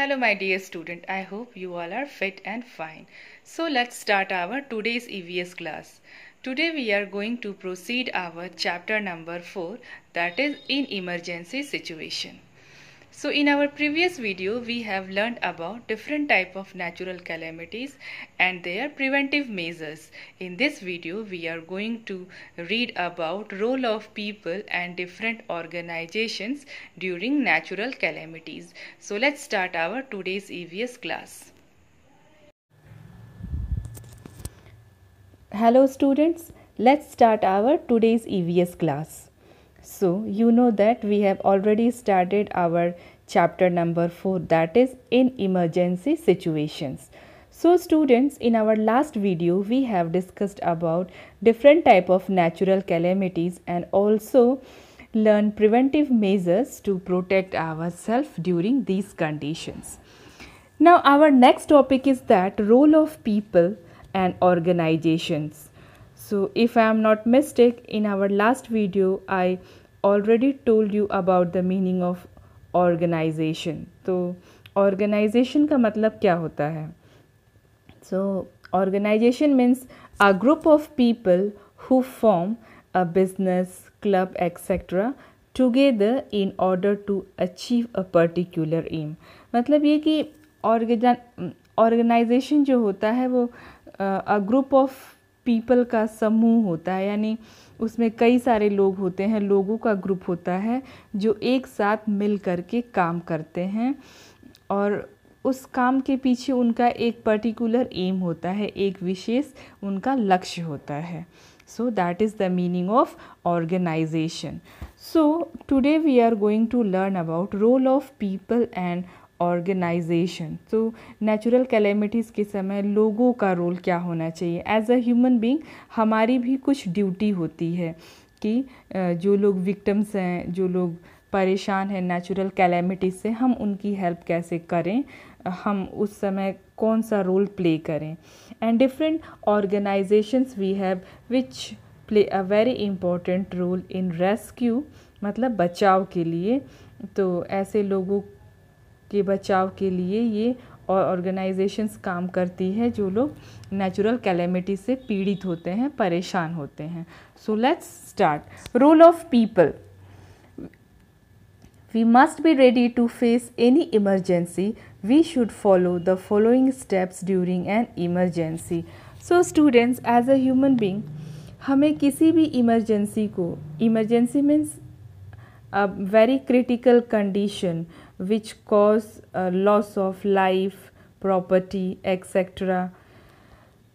Hello my dear student, I hope you all are fit and fine. So let's start our today's EVS class. Today we are going to proceed our chapter number 4 that is in emergency situation. So in our previous video we have learned about different type of natural calamities and their preventive measures. In this video we are going to read about role of people and different organizations during natural calamities. So let's start our today's EVS class. Hello students, let's start our today's EVS class. So you know that we have already started our chapter number 4 that is in emergency situations. So students in our last video we have discussed about different type of natural calamities and also learn preventive measures to protect ourselves during these conditions. Now our next topic is that role of people and organizations. So if I am not mistake in our last video I already told you about the meaning of organization. so organization ka matlab kya hota hai So organization means a group of people who form a business, club, etc. together in order to achieve a particular aim. मतलब ये कि organisation जो होता है वो group of people का समूह होता है यानी उसमें कई सारे लोग होते हैं लोगों का ग्रुप होता है जो एक साथ मिल कर के काम करते हैं और उस काम के पीछे उनका एक पर्टिकुलर एम होता है एक विशेष उनका लक्ष्य होता है so that is the meaning of organization so today we are going to learn about role of people and organization तो नेचुरल कैलेमिटीज़ के समय लोगों का रोल क्या होना चाहिए एज अ ह्यूमन बींग हमारी भी कुछ ड्यूटी होती है कि जो लोग विक्टम्स हैं जो लोग परेशान हैं नेचुरल कैलेमिटीज से हम उनकी हेल्प कैसे करें हम उस समय कौन सा रोल प्ले करें and different organizations we have which play a very important role in rescue मतलब बचाव के लिए तो ऐसे लोगों के बचाव के लिए ये और ऑर्गेनाइजेशंस काम करती है जो लोग नेचुरल कैलेमिटी से पीड़ित होते हैं परेशान होते हैं so let's start role of people we must be ready to face any emergency we should follow the following steps during an emergency so students as a human being हमें किसी भी इमरजेंसी को emergency means a very critical condition which cause loss of life property etcetera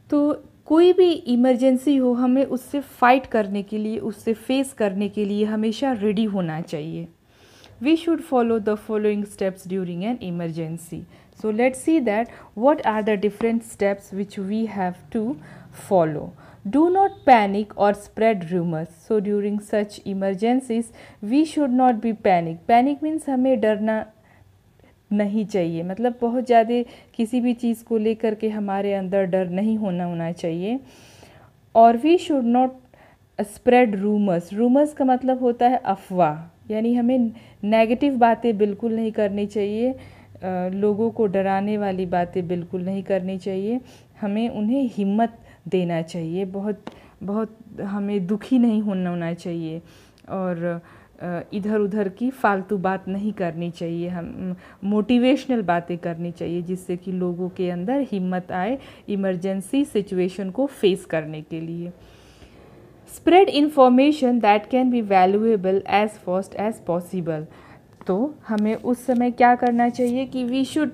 तो कोई भी emergency हो हमें उससे फाइट करने के लिए उससे फेस करने के लिए हमेशा रेडी होना चाहिए we should follow the following steps during an emergency so let see that what are the different steps which we have to follow do not panic और spread rumours so during such emergencies we should not be panic panic means हमें डरना नहीं चाहिए मतलब बहुत ज़्यादा किसी भी चीज़ को लेकर के हमारे अंदर डर नहीं होना होना चाहिए और we should not spread rumours rumours का मतलब होता है अफवाह यानी हमें नेगेटिव बातें बिल्कुल नहीं करनी चाहिए लोगों को डराने वाली बातें बिल्कुल नहीं करनी चाहिए हमें उन्हें हिम्मत देना चाहिए बहुत बहुत हमें दुखी नहीं होना होना चाहिए और इधर उधर की फालतू बात नहीं करनी चाहिए हम मोटिवेशनल बातें करनी चाहिए जिससे कि लोगों के अंदर हिम्मत आए इमरजेंसी सिचुएशन को फेस करने के लिए spread information that can be valuable as fast as possible तो हमें उस समय क्या करना चाहिए कि वी शुड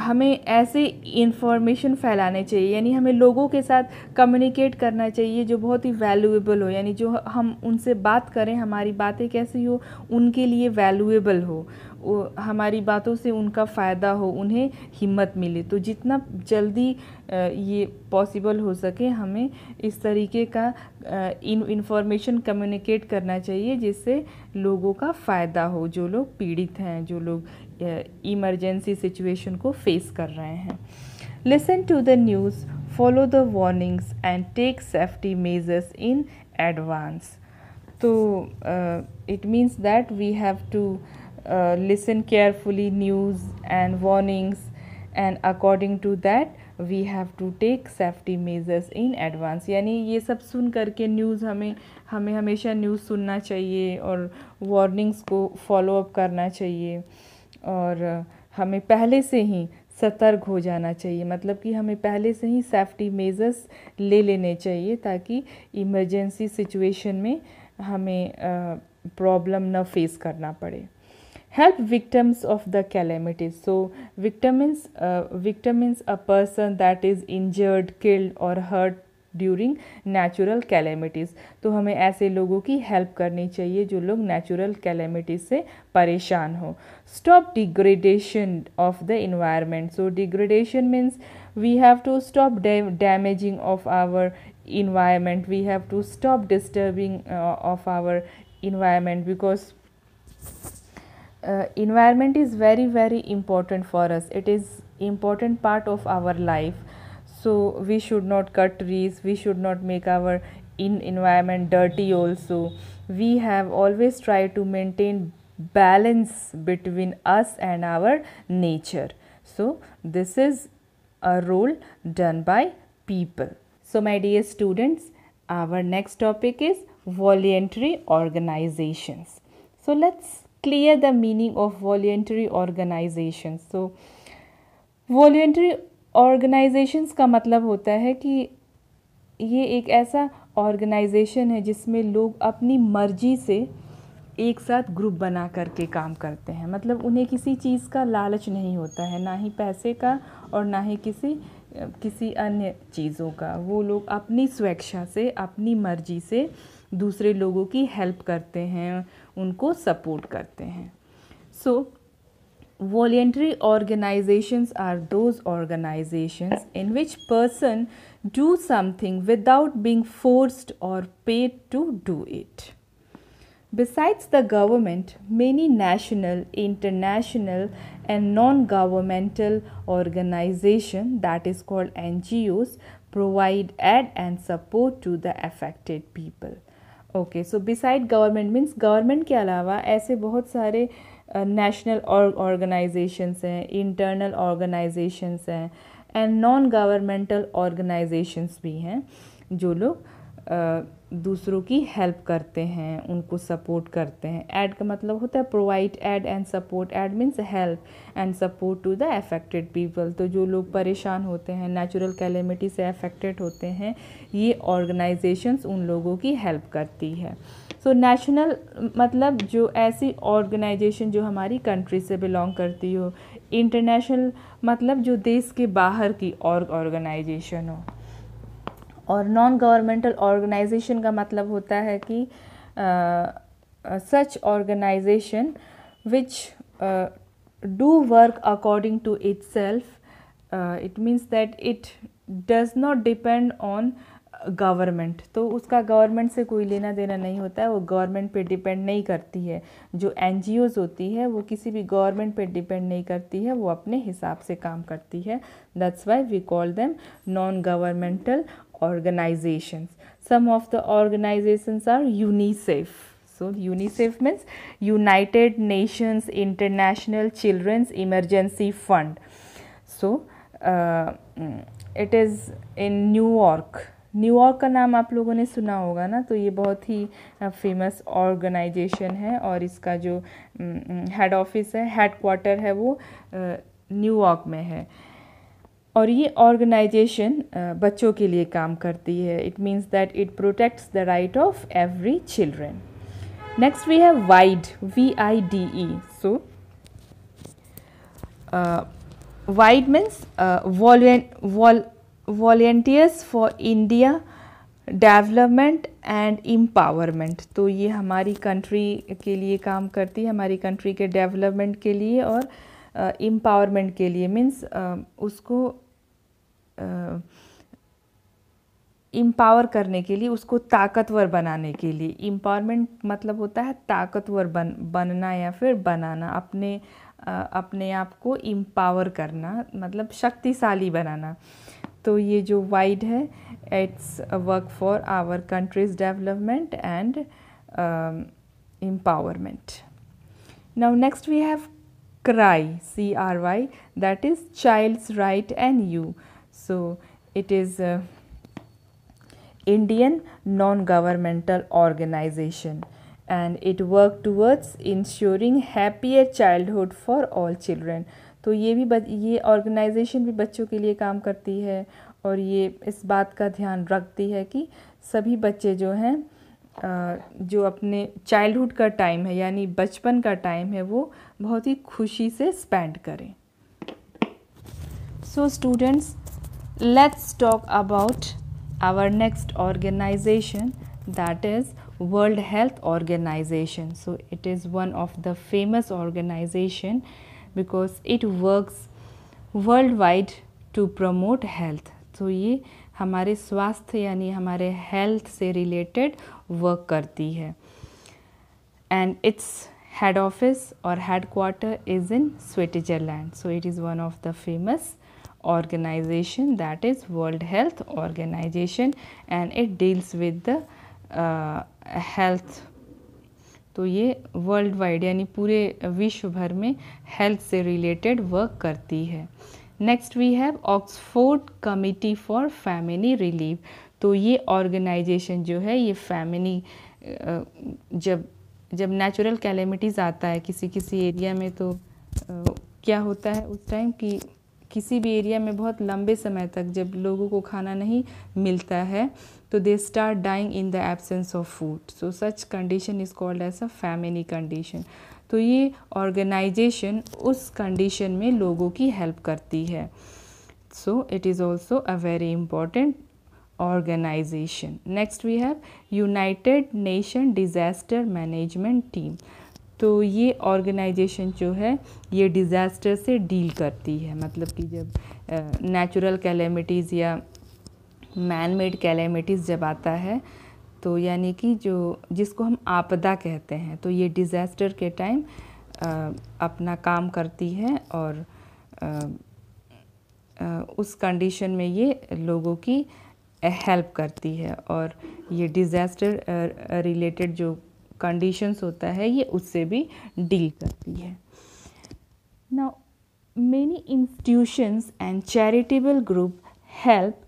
हमें ऐसे इन्फॉर्मेशन फैलाने चाहिए यानी हमें लोगों के साथ कम्युनिकेट करना चाहिए जो बहुत ही वैल्यूएबल हो यानी जो हम उनसे बात करें हमारी बातें कैसी हो उनके लिए वैल्यूएबल हो हमारी बातों से उनका फ़ायदा हो उन्हें हिम्मत मिले तो जितना जल्दी ये पॉसिबल हो सके हमें इस तरीके का इन इन्फॉर्मेशन कम्युनिकेट करना चाहिए जिससे लोगों का फ़ायदा हो जो लोग पीड़ित हैं जो लोग इमरजेंसी सिचुएशन को फेस कर रहे हैं listen to the news follow the warnings and take safety measures in advance तो it means that we have to Uh, listen carefully news and warnings and according to that we have to take safety measures in advance यानी ये सब सुन करके news हमें हमें हमेशा news सुनना चाहिए और वार्निंग्स को फॉलो अप करना चाहिए और uh, हमें पहले से ही सतर्क हो जाना चाहिए मतलब कि हमें पहले से ही सेफ्टी मेजर्स ले लेने चाहिए ताकि इमरजेंसी सिचुएशन में हमें प्रॉब्लम uh, ना फेस करना पड़े help victims of the calamities so victim means uh, victim means a person that is injured killed or hurt during natural calamities तो हमें ऐसे लोगों की हेल्प करनी चाहिए जो लोग नेचुरल कैलेमिटीज़ से परेशान हो stop degradation of the environment so degradation means we have to stop damaging of our environment we have to stop disturbing of our environment because uh, environment is very very important for us it is important part of our life so we should not cut trees we should not make our in environment dirty also we have always tried to maintain balance between us and our nature so this is a role done by people so my dear students our next topic is voluntary organizations so let's clear the meaning of voluntary organization so voluntary organizations का मतलब होता है कि ये एक ऐसा organisation है जिसमें लोग अपनी मर्जी से एक साथ ग्रुप बना करके काम करते हैं मतलब उन्हें किसी चीज़ का लालच नहीं होता है ना ही पैसे का और ना ही किसी किसी अन्य चीज़ों का वो लोग अपनी स्वेच्छा से अपनी मर्जी से दूसरे लोगों की हेल्प करते हैं उनको सपोर्ट करते हैं so Voluntary organizations are those organizations in which person do something without being forced or paid to do it. Besides the government, many national, international and non-governmental organizations that is called NGOs provide aid and support to the affected people. Okay so beside government means government के अलावा ऐसे बहुत सारे national organizations हैं internal organizations हैं and non governmental organizations भी हैं जो लोग दूसरों की हेल्प करते हैं उनको सपोर्ट करते हैं ऐड का मतलब होता है provide aid and support aid means help and support to the affected people तो जो लोग परेशान होते हैं नेचुरल कैलेमिटी से अफेक्टेड होते हैं ये ऑर्गेनाइजेशंस उन लोगों की हेल्प करती है सो so, नेशनल मतलब जो ऐसी ऑर्गेनाइजेशन जो हमारी कंट्री से बिलोंग करती हो इंटरनेशनल मतलब जो देश के बाहर की और ऑर्गेनाइजेशन हो और नॉन गवर्नमेंटल ऑर्गेनाइजेशन का मतलब होता है कि such organization which do work according to itself it means that it does not depend on government तो उसका गवर्नमेंट से कोई लेना देना नहीं होता है वो गवर्नमेंट पे डिपेंड नहीं करती है जो एन होती है वो किसी भी गवर्नमेंट पे डिपेंड नहीं करती है वो अपने हिसाब से काम करती है that's why we call them non governmental organizations. Some of the organizations are UNICEF. So UNICEF means United Nations International Children's Emergency Fund. So uh, it is in New York. New York का नाम आप लोगों ने सुना होगा ना तो ये बहुत ही फेमस ऑर्गेनाइजेशन है और इसका जो हेड ऑफिस है हेड क्वार्टर है वो न्यूयॉर्क में है और ये ऑर्गेनाइजेशन बच्चों के लिए काम करती है it means that it protects the right of every children next we have VIDE V I D E so VIDE means volunteers for India development and empowerment तो ये हमारी कंट्री के लिए काम करती है हमारी कंट्री के डेवलपमेंट के लिए और एम्पावरमेंट uh, के लिए मीन्स uh, उसको इम्पावर करने के लिए उसको ताकतवर बनाने के लिए इम्पावरमेंट मतलब होता है ताकतवर बन बनना या फिर बनाना अपने आ, अपने आप को इम्पावर करना मतलब शक्तिशाली बनाना तो ये जो वाइड है its work for our country's development and empowerment now next we have CRY C R Y that is child's right and you So, it is uh, Indian non-governmental organization and it work towards ensuring happier childhood for all children. तो ये भी बच, ये organisation भी बच्चों के लिए काम करती है और ये इस बात का ध्यान रखती है कि सभी बच्चे जो हैं जो अपने चाइल्डहुड का टाइम है यानी बचपन का टाइम है वो बहुत ही खुशी से स्पेंड करें so students let's talk about our next organization that is world health organization so it is one of the famous organization because it works worldwide to promote health so ye hamare swasthya yani hamare health se related work karti hai and its head office or headquarter is in switzerland so it is one of the famous organization that is world health organization and it deals with the uh, health तो ये world wide यानी पूरे विश्व भर में health से related work करती है next we have Oxford committee for family relief तो ये ऑर्गेनाइजेशन जो है ये फैमिली uh, जब जब नेचुरल कैलेमिटीज़ आता है किसी किसी एरिया में तो uh, क्या होता है उस टाइम कि किसी भी एरिया में बहुत लंबे समय तक जब लोगों को खाना नहीं मिलता है तो they start dying in the absence of food so such condition is called as a famine condition तो ये ऑर्गेनाइजेशन उस कंडीशन में लोगों की हेल्प करती है so it is also a very important organization next we have United Nation disaster management team तो ये ऑर्गेनाइजेशन जो है ये डिज़ास्टर से डील करती है मतलब कि जब नेचुरल कैलेमिटीज़ या मैन मेड कैलेमिटीज़ जब आता है तो यानी कि जो जिसको हम आपदा कहते हैं तो ये डिज़ास्टर के टाइम अपना काम करती है और आ, आ, उस कंडीशन में ये लोगों की हेल्प करती है और ये डिज़ास्टर रिलेटेड जो कंडीशंस होता है ये उससे भी डील करती है now many institutions and charitable group help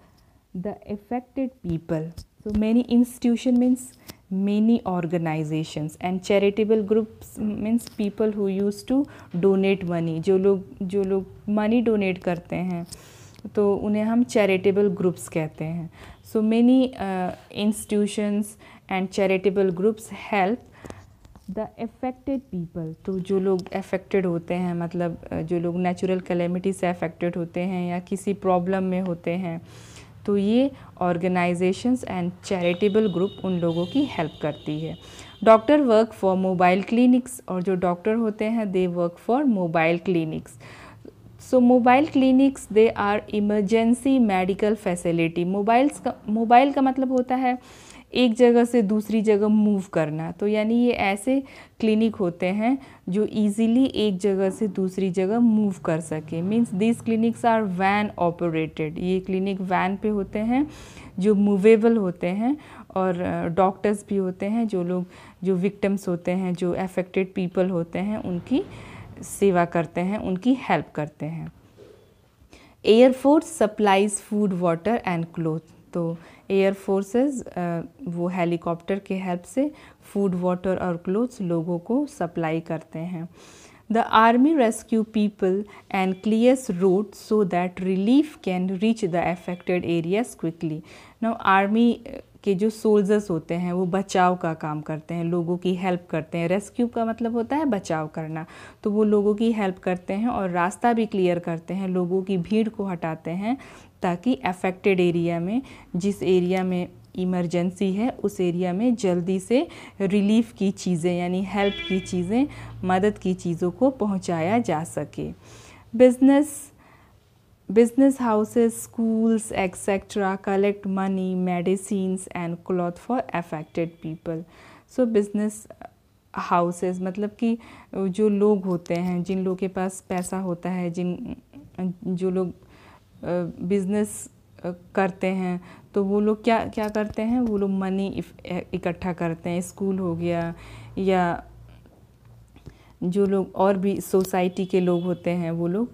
the affected people so many institution means many organizations and charitable groups means people who use to donate money जो लोग जो लोग मनी डोनेट करते हैं तो उन्हें हम चैरिटेबल ग्रुप्स कहते हैं so many institutions and charitable groups help the affected people तो जो लोग अफेक्टेड होते हैं मतलब जो लोग नेचुरल कैलेमिटी से अफेक्टेड होते हैं या किसी प्रॉब्लम में होते हैं तो ये ऑर्गेनाइजेशंस एंड चैरिटेबल ग्रुप उन लोगों की हेल्प करती है doctor work for mobile clinics और जो डॉक्टर होते हैं they work for mobile clinics so mobile clinics they are emergency medical facility mobiles का मोबाइल का मतलब होता है एक जगह से दूसरी जगह मूव करना तो यानी ये ऐसे क्लिनिक होते हैं जो इजीली एक जगह से दूसरी जगह मूव कर सके means this clinics are van operated ये क्लिनिक वैन पे होते हैं जो मूवेबल होते हैं और डॉक्टर्स भी होते हैं जो लोग जो विक्टम्स होते हैं जो अफेक्टेड पीपल होते हैं उनकी सेवा करते हैं उनकी हेल्प करते हैं air force supplies food water and cloth तो एयर फोर्सेस वो हेलीकॉप्टर के हेल्प से फूड वाटर और क्लोथ्स लोगों को सप्लाई करते हैं the army rescue people and clears road so that relief can reach the affected areas quickly now army के जो सोल्जर्स होते हैं वो बचाव का काम करते हैं लोगों की हेल्प करते हैं रेस्क्यू का मतलब होता है बचाव करना तो वो लोगों की हेल्प करते हैं और रास्ता भी क्लियर करते हैं लोगों की भीड़ को हटाते हैं ताकि अफेक्टेड एरिया में जिस एरिया में इमरजेंसी है उस एरिया में जल्दी से रिलीफ की चीज़ें यानी हेल्प की चीज़ें मदद की चीज़ों को पहुंचाया जा सके business Business houses, schools, etc. collect money, medicines and cloth for affected people. So business uh, houses मतलब कि uh, जो लोग होते हैं जिन लोगों के पास पैसा होता है जिन uh, जो लोग बिज़नेस करते हैं तो वो लोग क्या क्या करते हैं वो लोग मनी इकट्ठा करते हैं स्कूल हो गया या जो लोग और भी सोसाइटी के लोग होते हैं वो लोग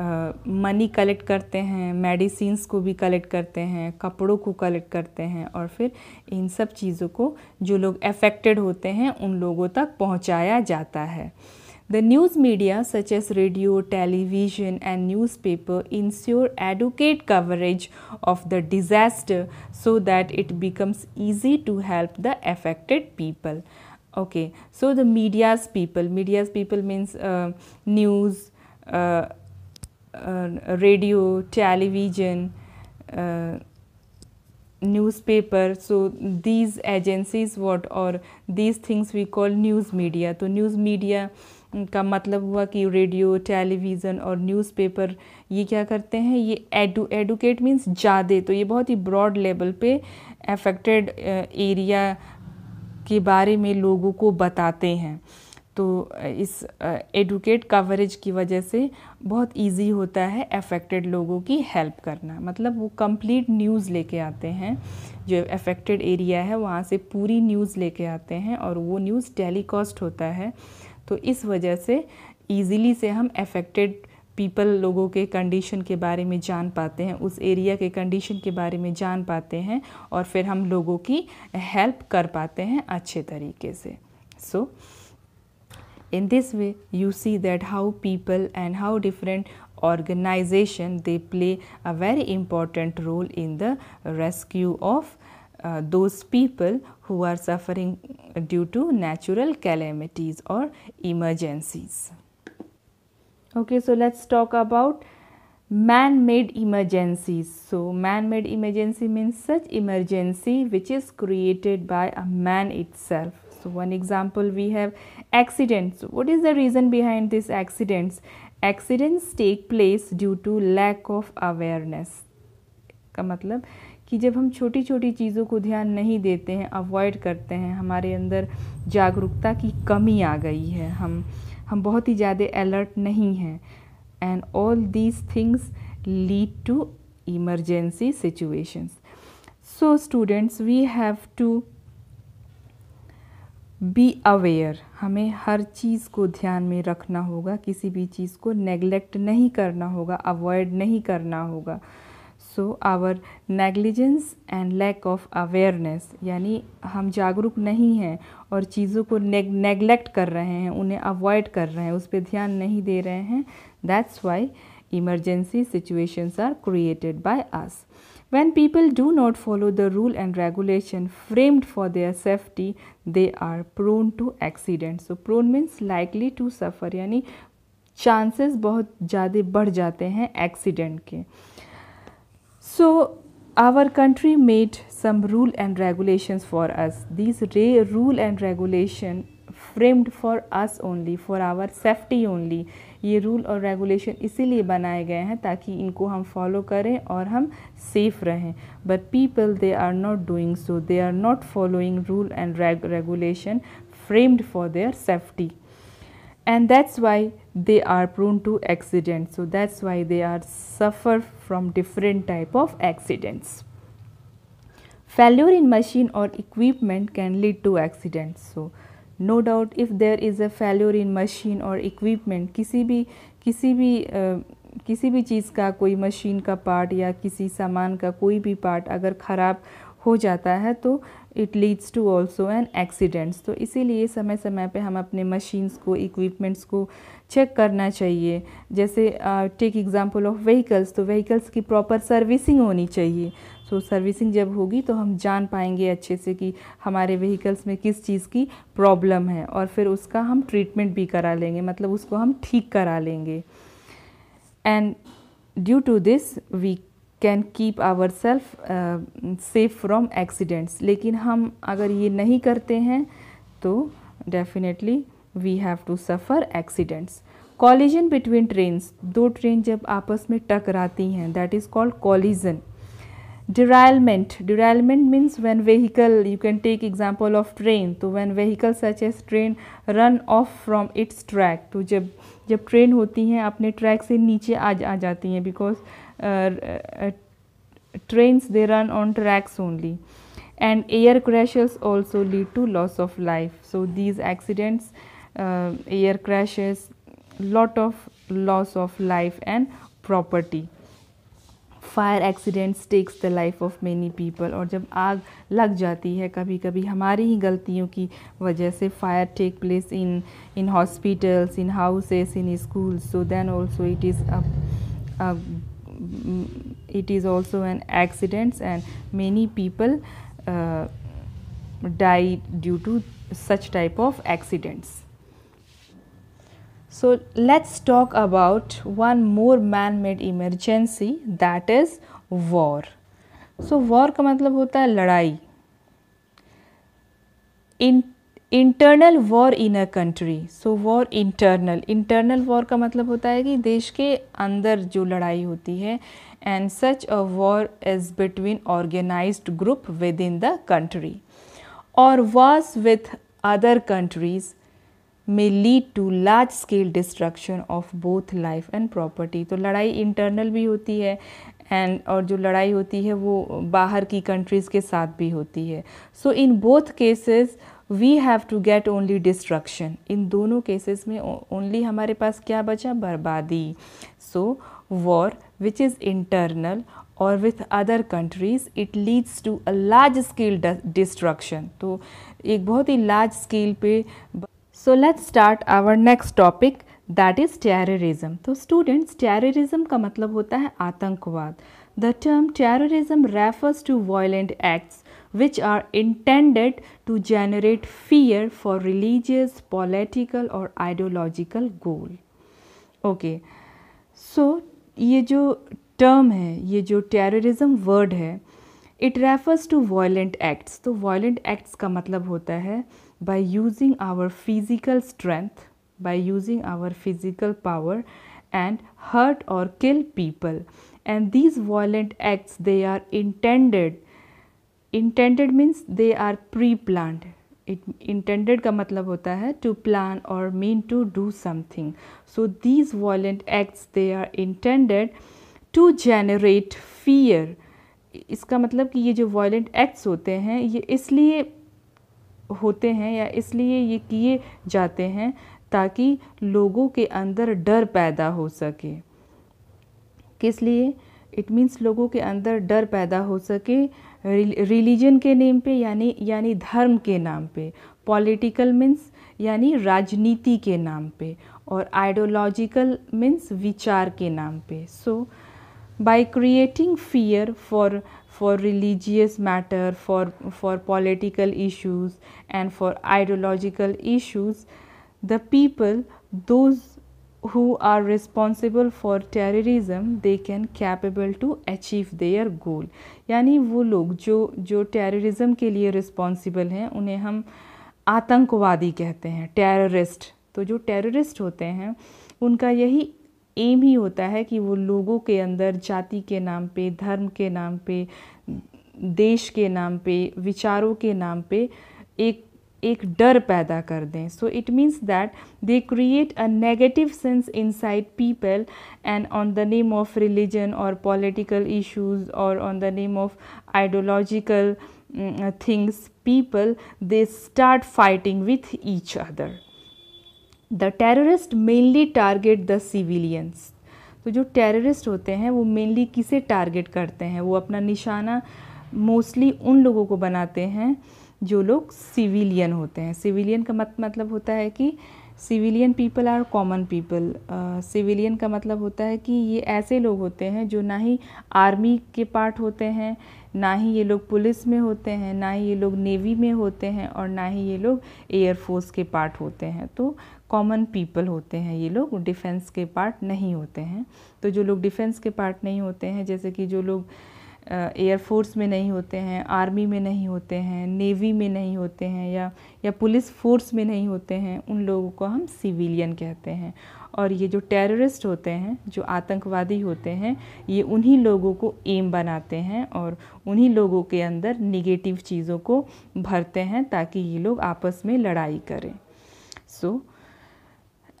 मनी कलेक्ट करते हैं मेडिसिनस को भी कलेक्ट करते हैं कपड़ों को कलेक्ट करते हैं और फिर इन सब चीज़ों को जो लोग अफेक्टेड होते हैं उन लोगों तक पहुँचाया जाता है the news media such as radio television and news newspaper ensure advocate coverage of the disaster so that it becomes easy to help the affected people okay so the media's people media's people means news radio, television, newspaper so these agencies what और these things we call news media तो news media का मतलब हुआ कि radio television और newspaper ये क्या करते हैं ये एडू एडुकेट मीन्स ज़्यादा तो ये बहुत ही ब्रॉड लेवल पे अफेक्टेड एरिया के बारे में लोगों को बताते हैं तो इस एडुकेट कवरेज की वजह से बहुत इजी होता है अफेक्टेड लोगों की हेल्प करना मतलब वो कंप्लीट न्यूज़ लेके आते हैं जो अफेक्टेड एरिया है वहाँ से पूरी न्यूज़ लेके आते हैं और वो न्यूज़ टेलीकास्ट होता है तो इस वजह से ईज़िली से हम अफेक्टेड पीपल लोगों के कंडीशन के बारे में जान पाते हैं उस एरिया के कंडीशन के बारे में जान पाते हैं और फिर हम लोगों की हेल्प कर पाते हैं अच्छे तरीके से सो so, in this way you see that how people and how different organization they play a very important role in the rescue of uh, those people who are suffering due to natural calamities or emergencies. Okay, so let's talk about man-made emergencies. So, man-made emergency means such emergency which is created by a man itself So one example we have accidents. What is the reason behind these accidents? Accidents take place due to lack of awareness. का मतलब कि जब हम छोटी छोटी चीज़ों को ध्यान नहीं देते हैं अवॉइड करते हैं हमारे अंदर जागरूकता की कमी आ गई है हम हम बहुत ही ज़्यादा अलर्ट नहीं हैं and all these things lead to emergency situations so students we have to be aware हमें हर चीज़ को ध्यान में रखना होगा किसी भी चीज़ को नेगलेक्ट नहीं करना होगा अवॉइड नहीं करना होगा so our negligence and lack of awareness यानी हम जागरूक नहीं हैं और चीज़ों को नेगलेक्ट कर रहे हैं उन्हें अवॉइड कर रहे हैं उस पर ध्यान नहीं दे रहे हैं that's why emergency situations are created by us When people do not follow the rule and regulation framed for their safety, they are prone to accidents. So prone means likely to suffer यानी chances बहुत ज़्यादा बढ़ जाते हैं accident के So our country made some rule and regulations for us these rule and regulation framed for us only for our safety only ये rule और regulation इसीलिए बनाए गए हैं ताकि इनको हम फॉलो करें और हम सेफ़ रहें but people they are not doing so they are not following rule and regulation framed for their safety and that's why they are prone to accidents so that's why they are suffer from different type of accidents failure in machine or equipment can lead to accidents so no doubt if there is a failure in machine और equipment किसी भी किसी भी uh, किसी भी चीज़ का कोई machine का पार्ट या किसी सामान का कोई भी पार्ट अगर ख़राब हो जाता है तो it leads to also an accidents तो इसीलिए समय समय पे हम अपने मशीन्स को इक्विपमेंट्स को चेक करना चाहिए जैसे टेक एग्जांपल ऑफ व्हीकल्स तो व्हीकल्स की प्रॉपर सर्विसिंग होनी चाहिए सो so, सर्विसिंग जब होगी तो हम जान पाएंगे अच्छे से कि हमारे व्हीकल्स में किस चीज़ की प्रॉब्लम है और फिर उसका हम ट्रीटमेंट भी करा लेंगे मतलब उसको हम ठीक करा लेंगे and due to this we can keep our self safe from accidents लेकिन हम अगर ये नहीं करते हैं तो definitely we have to suffer accidents collision between trains दो ट्रेन जब आपस में टकराती हैं that is called collision derailment derailment means when vehicle you can take example of train तो when vehicle such as train run off from its track तो जब जब ट्रेन होती हैं अपने ट्रैक से नीचे आ आ जाती हैं because Uh, uh, trains they run on tracks only and air crashes also lead to loss of life so these accidents uh, air crashes lot of loss of life and property fire accidents takes the life of many people or jab aag lag jati hai kabhi kabhi hamari hi galtiyon ki wajah fire take place in hospitals in houses in schools so then also it is a it is also an accident and many people uh, die due to such type of accidents. So, let us talk about one more man-made emergency that is war. So, war का मतलब होता है लड़ाई. In internal war in a country so war internal internal war का मतलब होता है कि देश के अंदर जो लड़ाई होती है and such a war is between organize group within the country और वॉर्स विथ अदर कंट्रीज़ में lead to large scale destruction of both life and property तो लड़ाई इंटरनल भी होती है एंड और जो लड़ाई होती है वो बाहर की कंट्रीज़ के साथ भी होती है so in both cases we have to get only destruction इन दोनों केसेस में ओनली हमारे पास क्या बचा बर्बादी so war which is internal और with other countries it leads to a large scale destruction तो एक बहुत ही लार्ज स्केल पे so let's start our next topic that is terrorism तो स्टूडेंट्स टेररिज्म का मतलब होता है आतंकवाद the term terrorism refers to violent acts which are intended to generate fear for religious, political or ideological goal. Okay, so ये जो term है ये जो terrorism word है it refers to violent acts. तो violent acts का मतलब होता है by using our physical strength, by using our physical power and hurt or kill people. And these violent acts they are intended intended means they are pre plan it intended का मतलब होता है to plan और mean to do something so these violent acts they are intended to generate fear इसका मतलब कि ये जो वायलेंट एक्ट्स होते हैं ये इसलिए होते हैं या इसलिए ये किए जाते हैं ताकि लोगों के अंदर डर पैदा हो सके किस लिए इट मीन्स लोगों के अंदर डर पैदा हो सके रिलीजन के नेम पे यानी यानी धर्म के नाम पे पॉलिटिकल मीन्स यानी राजनीति के नाम पे और आइडियोलॉजिकल मीन्स विचार के नाम पे so by creating fear for for religious matter for for political issues and for ideological issues the people those who are responsible for terrorism they can capable to achieve their goal यानी वो लोग जो जो terrorism के लिए responsible हैं उन्हें हम आतंकवादी कहते हैं terrorist तो जो terrorist होते हैं उनका यही एम ही होता है कि वो लोगों के अंदर जाति के नाम पे धर्म के नाम पे देश के नाम पे विचारों के नाम पे एक एक डर पैदा कर दें so it means that they create a negative sense inside people and on the name of religion और पॉलिटिकल इशूज और on the name of ideological things people they start fighting with each other the terrorist mainly target the civilians तो जो terrorist होते हैं वो mainly किसे target करते हैं वो अपना निशाना मोस्टली उन लोगों को बनाते हैं जो लोग सिविलियन होते हैं सिविलियन का मत मतलब होता है कि civilian people are common people civilian का मतलब होता है कि ये ऐसे लोग होते हैं जो ना ही आर्मी के पार्ट होते हैं ना ही ये लोग पुलिस में होते हैं ना ही ये लोग नेवी में होते हैं और ना ही ये लोग एयरफोर्स के पार्ट होते हैं तो कॉमन पीपल होते हैं ये लोग डिफेंस के पार्ट नहीं होते हैं तो जो लोग डिफेंस के पार्ट नहीं होते हैं जैसे कि जो लोग एयरफोर्स में नहीं होते हैं आर्मी में नहीं होते हैं नेवी में नहीं होते हैं या या पुलिस फोर्स में नहीं होते हैं उन लोगों को हम सिविलियन कहते हैं और ये जो टेररिस्ट होते हैं जो आतंकवादी होते हैं ये उन्हीं लोगों को एम बनाते हैं और उन्हीं लोगों के अंदर निगेटिव चीज़ों को भरते हैं ताकि ये लोग आपस में लड़ाई करें so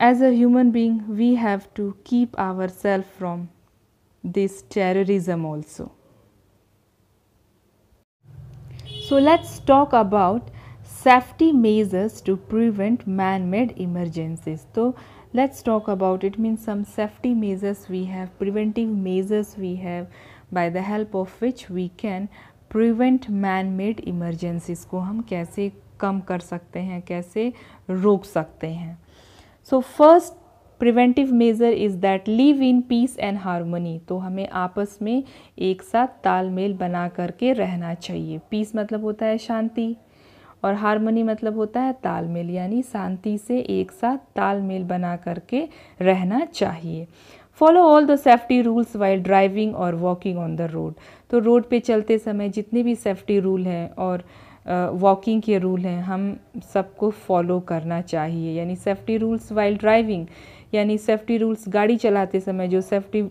as a human being we have to keep our self from this terrorism also So let's talk about safety measures to prevent man-made emergencies. So let's talk about it means some safety measures we have, preventive measures we have by the help of which we can prevent man-made emergencies को हम कैसे कम कर सकते हैं कैसे रोक सकते हैं. So first preventive measure is that live in peace and harmony तो हमें आपस में एक साथ तालमेल बना करके रहना चाहिए पीस मतलब होता है शांति और हारमोनी मतलब होता है तालमेल यानी शांति से एक साथ तालमेल बना करके रहना चाहिए follow all the safety rules while driving और वॉकिंग ऑन द रोड तो रोड पे चलते समय जितने भी सेफ्टी रूल हैं और वॉकिंग के रूल हैं हम सबको फॉलो करना चाहिए यानी सेफ्टी रूल्स वाइल ड्राइविंग यानी सेफ्टी रूल्स गाड़ी चलाते समय जो सेफ्टी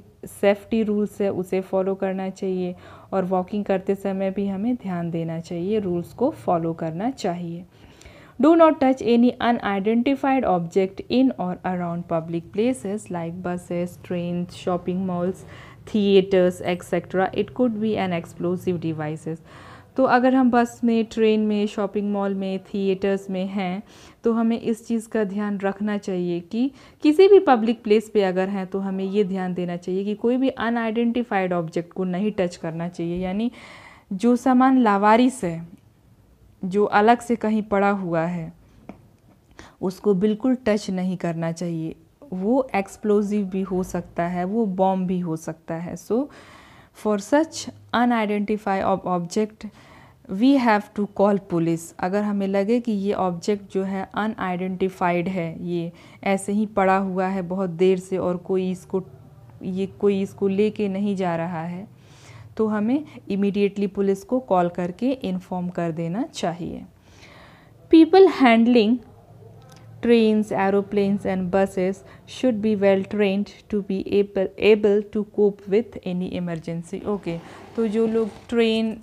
सेफ्टी रूल्स है उसे फॉलो करना चाहिए और वॉकिंग करते समय भी हमें ध्यान देना चाहिए रूल्स को फॉलो करना चाहिए do not touch any unidentified object in और around public places like buses train shopping malls theatres etcetera it could be an explosive devices तो अगर हम बस में ट्रेन में शॉपिंग मॉल में थिएटर्स में हैं तो हमें इस चीज़ का ध्यान रखना चाहिए कि किसी भी पब्लिक प्लेस पे अगर हैं तो हमें ये ध्यान देना चाहिए कि कोई भी अनआइडेंटिफाइड ऑब्जेक्ट को नहीं टच करना चाहिए यानी जो सामान लावारिस है जो अलग से कहीं पड़ा हुआ है उसको बिल्कुल टच नहीं करना चाहिए वो एक्सप्लोजिव भी हो सकता है वो बॉम्ब भी हो सकता है so for such unidentified object we have to call police अगर हमें लगे कि ये ऑब्जेक्ट जो है अनआइडेंटिफाइड है ये ऐसे ही पड़ा हुआ है बहुत देर से और कोई इसको ये कोई इसको लेके नहीं जा रहा है तो हमें इमीडिएटली पुलिस को कॉल करके इन्फॉर्म कर देना चाहिए people handling trains aeroplanes and buses should be well trained to be able able to cope with any emergency okay तो जो लोग ट्रेन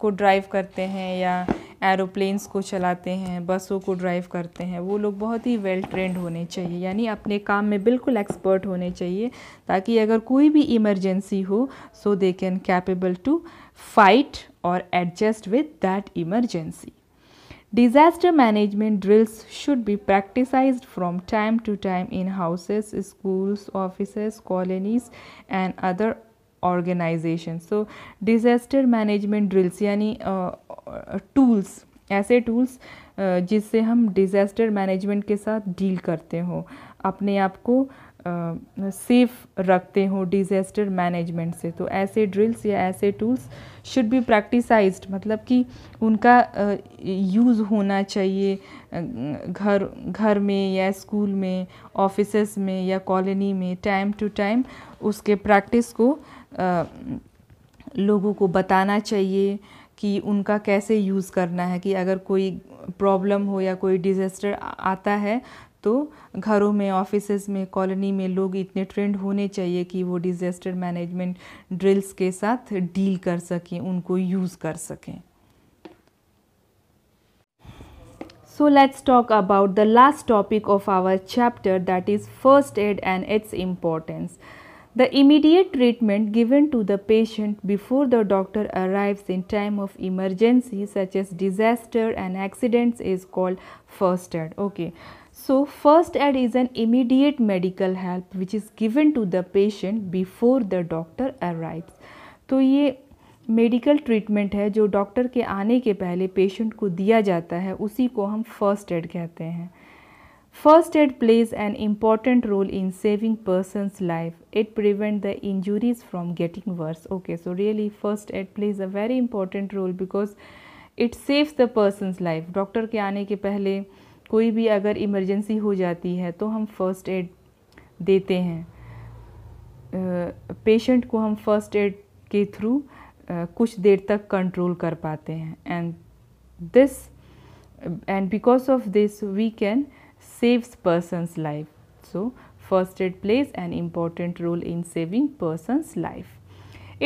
को ड्राइव करते हैं या एरोप्लेन्स को चलाते हैं बसों को ड्राइव करते हैं वो लोग बहुत ही वेल ट्रेंड होने चाहिए यानी अपने काम में बिल्कुल एक्सपर्ट होने चाहिए ताकि अगर कोई भी इमरजेंसी हो so they can capable to fight और adjust with that emergency disaster management drills should be practicize from time to time in houses schools office colonies and other organisation so disaster management drills यानी tools ऐसे tools जिससे हम disaster management के साथ deal करते हो अपने आप को सेफ रखते हो डिज़ास्टर मैनेजमेंट से तो ऐसे ड्रिल्स या ऐसे टूल्स शुड बी प्रैक्टिसाइज मतलब कि उनका यूज़ होना चाहिए घर घर में या स्कूल में ऑफिसेस में या कॉलोनी में टाइम टू टाइम उसके प्रैक्टिस को लोगों को बताना चाहिए कि उनका कैसे यूज़ करना है कि अगर कोई प्रॉब्लम हो या कोई डिज़ास्टर आता है तो घरों में ऑफिस में कॉलोनी में लोग इतने ट्रेंड होने चाहिए कि वो डिज़ास्टर मैनेजमेंट ड्रिल्स के साथ डील कर सकें उनको यूज़ कर सकें so let's talk about the last topic of our chapter that is first aid and its importance The immediate treatment given to the patient before the doctor arrives in time of emergency such as disaster and accidents is called first aid. Okay. So first aid is an immediate medical help which is given to the patient before the doctor arrives. तो ये medical treatment है जो doctor के आने के पहले patient को दिया जाता है उसी को हम फर्स्ट एड कहते हैं First aid plays an important role in saving person's life. It prevents the injuries from getting worse. Okay, so really first aid plays a very important role because it saves the person's life. Doctor के आने के पहले कोई भी अगर emergency हो जाती है तो हम फर्स्ट एड देते हैं पेशेंट को हम फर्स्ट एड के थ्रू कुछ देर तक कंट्रोल कर पाते हैं and this and because of this we can saves person's life. So, first aid plays an important role in saving person's life.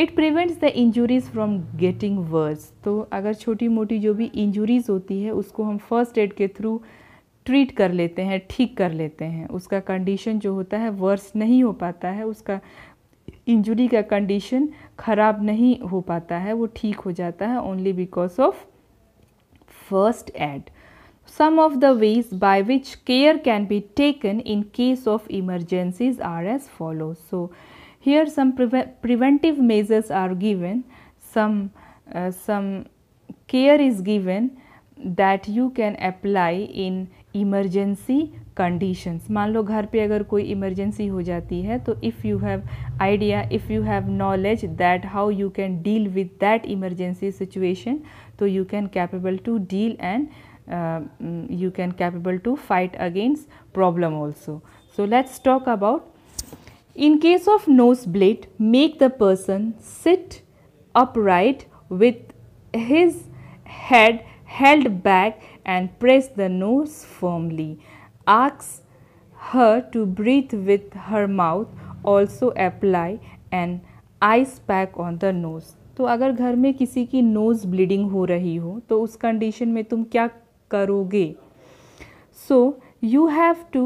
It prevents the injuries from getting worse तो अगर छोटी मोटी जो भी इंजुरीज़ होती है उसको हम फर्स्ट एड के थ्रू ट्रीट कर लेते हैं ठीक कर लेते हैं उसका कंडीशन जो होता है वर्स नहीं हो पाता है उसका इंजुरी का कंडीशन ख़राब नहीं हो पाता है वो ठीक हो जाता है only because of first aid Some of the ways by which care can be taken in case of emergencies are as follows. So, here some pre preventive measures are given, some, uh, some care is given that you can apply in emergency conditions. मान लो घर पे अगर कोई emergency हो जाती है तो if you have idea, if you have knowledge that how you can deal with that emergency situation, so you can capable to deal and you can capable to fight against problem also. So let's talk about in case of nosebleed make the person sit upright with his head held back and press the nose firmly. Ask her to breathe with her mouth also apply an ice pack on the nose. तो अगर घर में किसी की nose bleeding हो रही हो तो उस कंडीशन में तुम क्या करोगे so you have to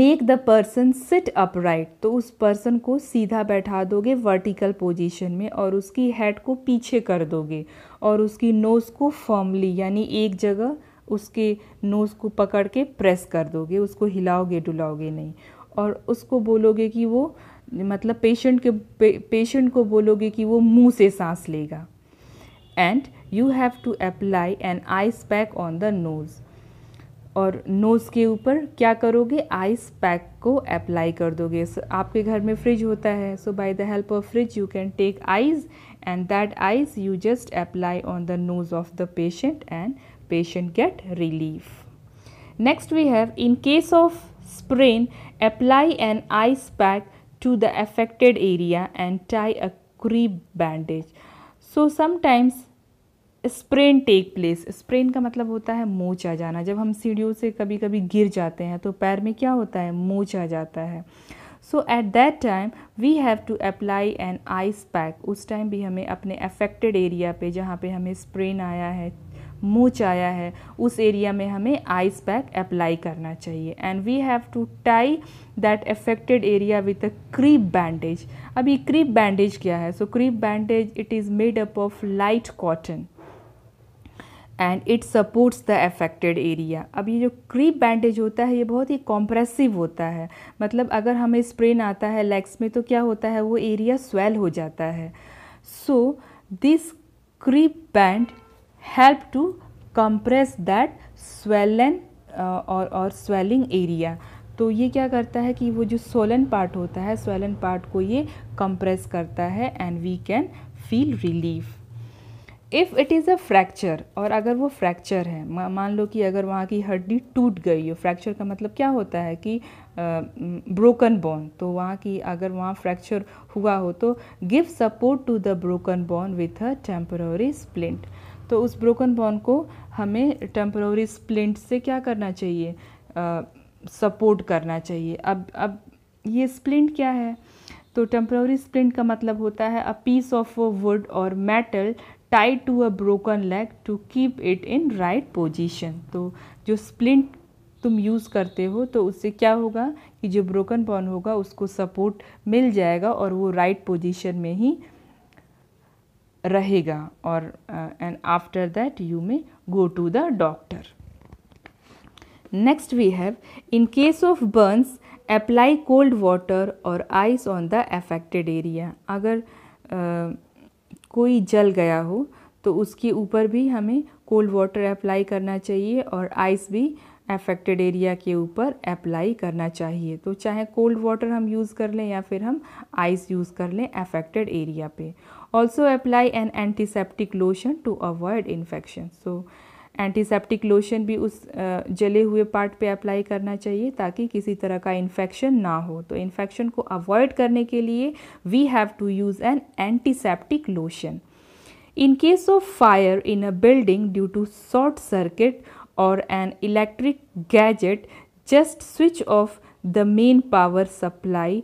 make the person sit upright तो उस पर्सन को सीधा बैठा दोगे वर्टिकल पोजीशन में और उसकी हेड को पीछे कर दोगे और उसकी नोज़ को फॉर्मली यानी एक जगह उसके नोज़ को पकड़ के प्रेस कर दोगे उसको हिलाओगे डुलाओगे नहीं और उसको बोलोगे कि वो मतलब पेशेंट के पे, पेशेंट को बोलोगे कि वो मुंह से सांस लेगा and you have to apply an ice pack on the nose और नोज़ के ऊपर क्या करोगे आइस पैक को अप्लाई कर दोगे so, आपके घर में फ्रिज होता है so by the help of fridge you can take ice and that ice you just apply on the nose of the patient and patient get relief next we have in case of sprain apply an ice pack to the affected area and tie a creep bandage so sometimes sprain take place sprain का मतलब होता है मोच आ जाना जब हम सीढ़ियों से कभी कभी गिर जाते हैं तो पैर में क्या होता है मोच आ जाता है so at that time we have to apply an ice pack उस टाइम भी हमें अपने अफेक्टेड एरिया पे जहाँ पे हमें स्प्रेन आया है मोच आया है उस एरिया में हमें आइस पैक अप्लाई करना चाहिए and we have to tie that affected area with a crepe bandage अब ये क्रीप बैंडेज क्या है so crepe bandage it is made up of light cotton and it supports the affected area अब ये जो creep bandage होता है ये बहुत ही कॉम्प्रेसिव होता है मतलब अगर हमें स्प्रेन आता है लेग्स में तो क्या होता है वो एरिया स्वेल हो जाता है so this crepe band help to compress that swollen और और स्वेलिंग एरिया तो ये क्या करता है कि वो जो सोलन पार्ट होता है सोलन पार्ट को ये कंप्रेस करता है and we can feel relief if it is a fracture और अगर वो फ्रैक्चर है मान लो कि अगर वहाँ की हड्डी टूट गई हो फ्रैक्चर का मतलब क्या होता है कि ब्रोकन बोन तो वहाँ की अगर वहाँ फ्रैक्चर हुआ हो तो give support to the broken bone with a temporary splint तो उस ब्रोकन बोन को हमें टेम्पररी स्प्लिंट से क्या करना चाहिए सपोर्ट करना चाहिए अब अब ये स्प्लिंट क्या है तो टेम्प्रोरी स्प्लिंट का मतलब होता है अ पीस ऑफ वुड और metal tied to a broken leg to keep it in right position तो जो स्प्लिंट तुम यूज़ करते हो तो उससे क्या होगा कि जो ब्रोकन बॉन होगा उसको सपोर्ट मिल जाएगा और वो राइट right पोजिशन में ही रहेगा और and after that you may go to the doctor next we have in case of burns apply cold water और ice on the affected area अगर uh, कोई जल गया हो तो उसके ऊपर भी हमें कोल्ड वाटर अप्लाई करना चाहिए और आइस भी अफेक्टेड एरिया के ऊपर अप्लाई करना चाहिए तो चाहे कोल्ड वाटर हम यूज़ कर लें या फिर हम आइस यूज़ कर लें अफेक्टेड एरिया पे also apply an antiseptic lotion to avoid infection so antiseptic lotion भी उस जले हुए पार्ट पे अप्लाई करना चाहिए ताकि किसी तरह का इन्फेक्शन ना हो तो इन्फेक्शन को अवॉइड करने के लिए we have to use an antiseptic lotion in case of fire in a building due to short circuit और an electric gadget just switch off the main power supply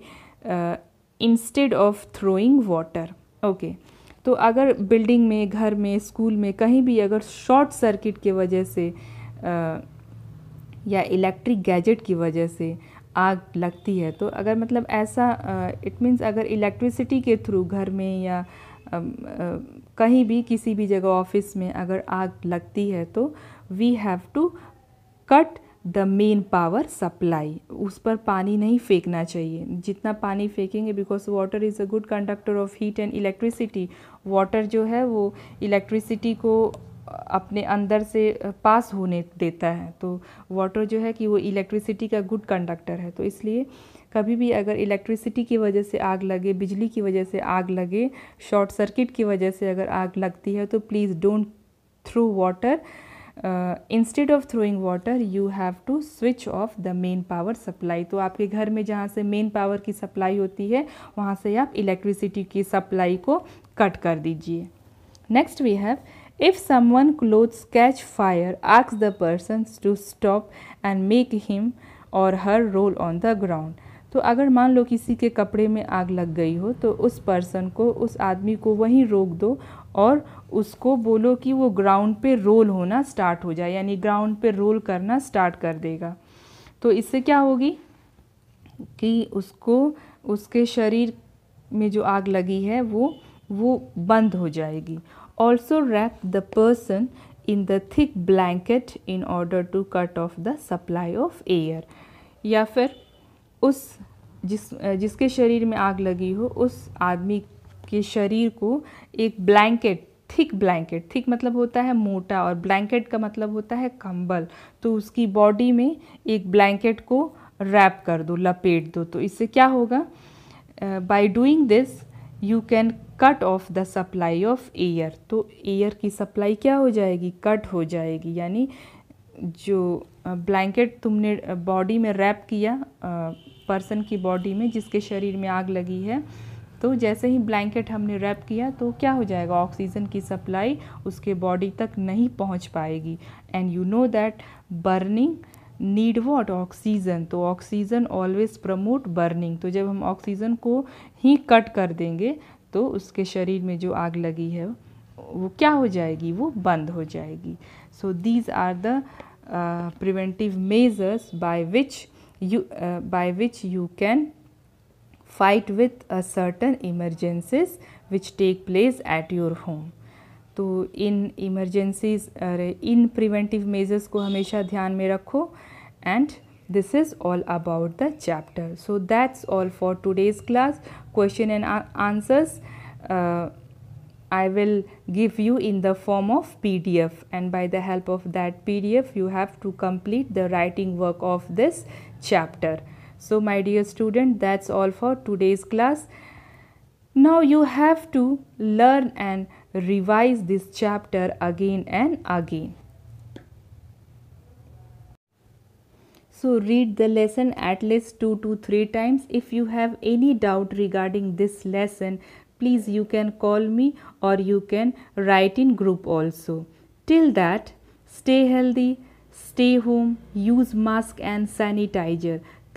instead of throwing water okay okay तो अगर building में घर में school में कहीं भी अगर शॉर्ट सर्किट की वजह से आ, या इलेक्ट्रिक गैजेट की वजह से आग लगती है तो अगर मतलब ऐसा इट मीन्स अगर इलेक्ट्रिसिटी के थ्रू घर में या आ, आ, कहीं भी किसी भी जगह ऑफिस में अगर आग लगती है तो we have to cut the main power supply उस पर पानी नहीं फेंकना चाहिए जितना पानी फेंकेंगे because water is a good conductor of heat and electricity water जो है वो इलेक्ट्रिसिटी को अपने अंदर से पास होने देता है तो वाटर जो है कि वो इलेक्ट्रिसिटी का गुड कंडक्टर है तो इसलिए कभी भी अगर इलेक्ट्रिसिटी की वजह से आग लगे बिजली की वजह से आग लगे शॉर्ट सर्किट की वजह से अगर आग लगती है तो please don't throw water uh, instead of throwing water you have to switch off the main power supply तो आपके घर में जहाँ से main power की supply होती है वहाँ से आप electricity की supply को cut कर दीजिए Next we have if someone clothes catch fire ask the person to stop and make him or her roll on the ground तो अगर मान लो किसी के कपड़े में आग लग गई हो तो उस पर्सन को उस आदमी को वहीं रोक दो और उसको बोलो कि वो ग्राउंड पे रोल होना स्टार्ट हो जाए यानी ग्राउंड पे रोल करना स्टार्ट कर देगा तो इससे क्या होगी कि उसको उसके शरीर में जो आग लगी है वो वो बंद हो जाएगी also wrap the person in the thick blanket in order to cut off the supply of air या फिर उस जिस जिसके शरीर में आग लगी हो उस आदमी के शरीर को एक ब्लैंकेट थिक ब्लैंकेट थिक मतलब होता है मोटा और ब्लैंकेट का मतलब होता है कंबल तो उसकी बॉडी में एक ब्लैंकेट को रैप कर दो लपेट दो तो इससे क्या होगा by doing this you can cut off the supply of air तो एयर की सप्लाई क्या हो जाएगी कट हो जाएगी यानी जो ब्लैंकेट तुमने बॉडी में रैप किया पर्सन की बॉडी में जिसके शरीर में आग लगी है तो जैसे ही ब्लैंकेट हमने रैप किया तो क्या हो जाएगा ऑक्सीजन की सप्लाई उसके बॉडी तक नहीं पहुंच पाएगी and you know that burning need what oxygen तो ऑक्सीजन ऑलवेज प्रमोट बर्निंग तो जब हम ऑक्सीजन को ही कट कर देंगे तो उसके शरीर में जो आग लगी है वो क्या हो जाएगी वो बंद हो जाएगी so these are the preventive measures by which you by which you can fight with certain emergencies which take place at your home So in emergencies, अरे इन प्रिवेंटिव मेजर्स को हमेशा ध्यान में रखो and this is all about the chapter so that's all for today's class question and answers uh, i will give you in the form of pdf and by the help of that pdf you have to complete the writing work of this chapter so my dear student that's all for today's class. Now you have to learn and revise this chapter again and again. So read the lesson at least 2 to 3 times. If you have any doubt regarding this lesson, please you can call me or you can write in group also. Till that, stay healthy, stay home, use mask and sanitizer.